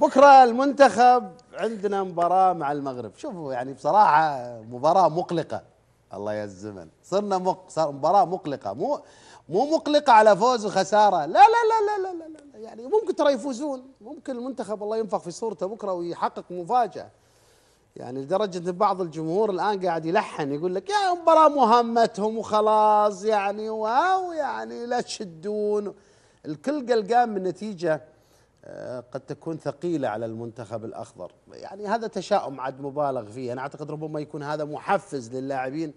بكره المنتخب عندنا مباراه مع المغرب شوفوا يعني بصراحه مباراه مقلقه الله يا الزمن صرنا مق... صار مباراه مقلقه مو مو مقلقه على فوز وخساره لا لا لا لا لا, لا, يعني ممكن ترى يفوزون ممكن المنتخب الله ينفخ في صورته بكره ويحقق مفاجاه يعني لدرجه ان بعض الجمهور الان قاعد يلحن يقول لك يا مباراه مهمتهم وخلاص يعني واو يعني لا تشدون الكل قلقان من نتيجه آه، قد تكون ثقيلة على المنتخب الأخضر يعني هذا تشاؤم عد مبالغ فيه أنا أعتقد ربما يكون هذا محفز للاعبين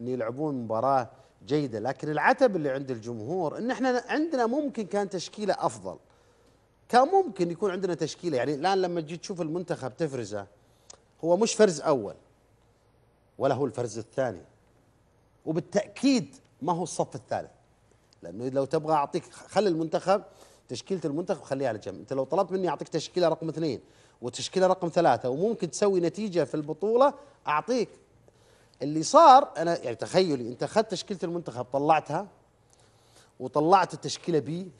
أن يلعبون مباراة جيدة لكن العتب اللي عند الجمهور أن احنا عندنا ممكن كان تشكيلة أفضل كان ممكن يكون عندنا تشكيلة يعني الآن لما تجي تشوف المنتخب تفرزه هو مش فرز أول ولا هو الفرز الثاني وبالتأكيد ما هو الصف الثالث لأنه لو تبغى أعطيك خلي المنتخب تشكيله المنتخب خليها على جنب انت لو طلبت مني اعطيك تشكيله رقم اثنين وتشكيله رقم ثلاثه وممكن تسوي نتيجه في البطوله اعطيك اللي صار انا يعني تخيلي انت اخذت تشكيله المنتخب طلعتها وطلعت التشكيله بي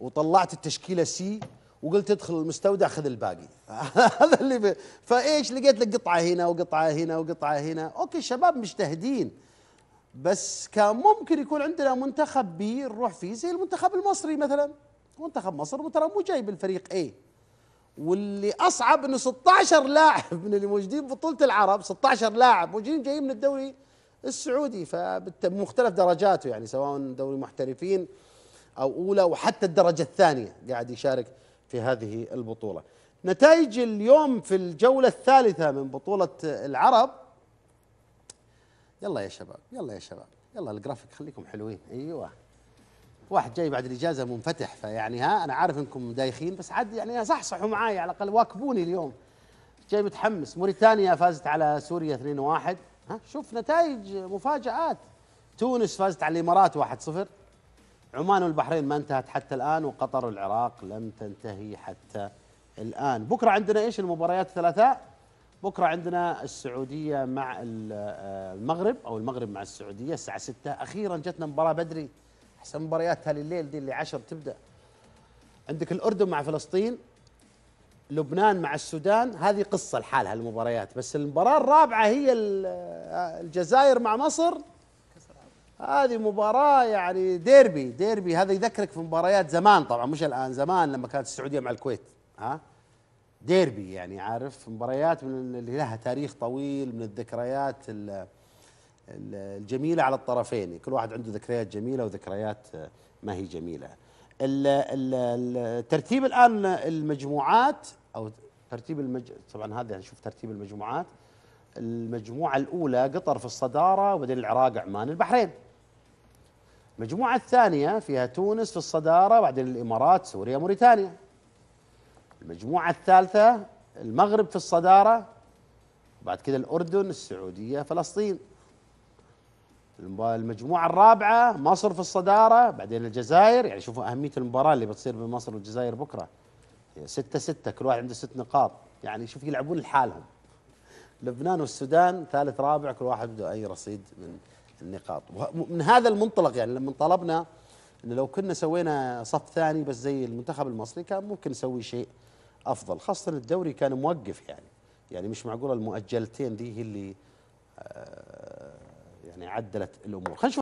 وطلعت التشكيله سي وقلت ادخل المستودع خذ الباقي هذا اللي ب... فايش لقيت لك قطعه هنا وقطعه هنا وقطعه هنا اوكي الشباب مجتهدين بس كان ممكن يكون عندنا منتخب بي نروح فيه زي المنتخب المصري مثلا منتخب مصر ترى مو جايب الفريق ايه واللي اصعب انه 16 لاعب من اللي موجودين بطوله العرب 16 لاعب موجودين جايين من الدوري السعودي فمختلف درجاته يعني سواء دوري محترفين او اولى وحتى الدرجه الثانيه قاعد يشارك في هذه البطوله. نتائج اليوم في الجوله الثالثه من بطوله العرب يلا يا شباب يلا يا شباب يلا الجرافيك خليكم حلوين ايوه واحد جاي بعد الاجازه منفتح فيعني ها انا عارف انكم دايخين بس عاد يعني صحصحوا معي على الاقل واكبوني اليوم جاي متحمس موريتانيا فازت على سوريا 2-1 ها شوف نتائج مفاجآت تونس فازت على الامارات 1-0 عمان والبحرين ما انتهت حتى الان وقطر والعراق لم تنتهي حتى الان بكره عندنا ايش المباريات الثلاثاء بكره عندنا السعوديه مع آه، المغرب او المغرب مع السعوديه الساعه 6 اخيرا جتنا مباراه بدري احسن مباريات تالي الليل دي اللي 10 تبدا عندك الاردن مع فلسطين لبنان مع السودان هذه قصه لحالها المباريات بس المباراه الرابعه هي الجزائر مع مصر هذه مباراة يعني ديربي ديربي هذا يذكرك في مباريات زمان طبعا مش الآن زمان لما كانت السعودية مع الكويت ها ديربي يعني عارف مباريات من اللي لها تاريخ طويل من الذكريات الجميله على الطرفين كل واحد عنده ذكريات جميله وذكريات آه، ما هي جميله الترتيب الان المجموعات او ترتيب المج... طبعا هذا نشوف ترتيب المجموعات المجموعه الاولى قطر في الصداره وبعدين العراق عمان البحرين المجموعه الثانيه فيها تونس في الصداره وبعدين الامارات سوريا موريتانيا المجموعه الثالثه المغرب في الصداره بعد كذا الاردن السعوديه فلسطين المجموعة الرابعة مصر في الصدارة بعدين الجزائر يعني شوفوا أهمية المباراة اللي بتصير بين مصر والجزائر بكرة ستة ستة كل واحد عنده ست نقاط يعني شوف يلعبون لحالهم لبنان والسودان ثالث رابع كل واحد بده أي رصيد من النقاط من هذا المنطلق يعني لما طلبنا أنه لو كنا سوينا صف ثاني بس زي المنتخب المصري كان ممكن نسوي شيء أفضل خاصة الدوري كان موقف يعني يعني مش معقولة المؤجلتين دي هي اللي آه، يعني عدلت الامور خلينا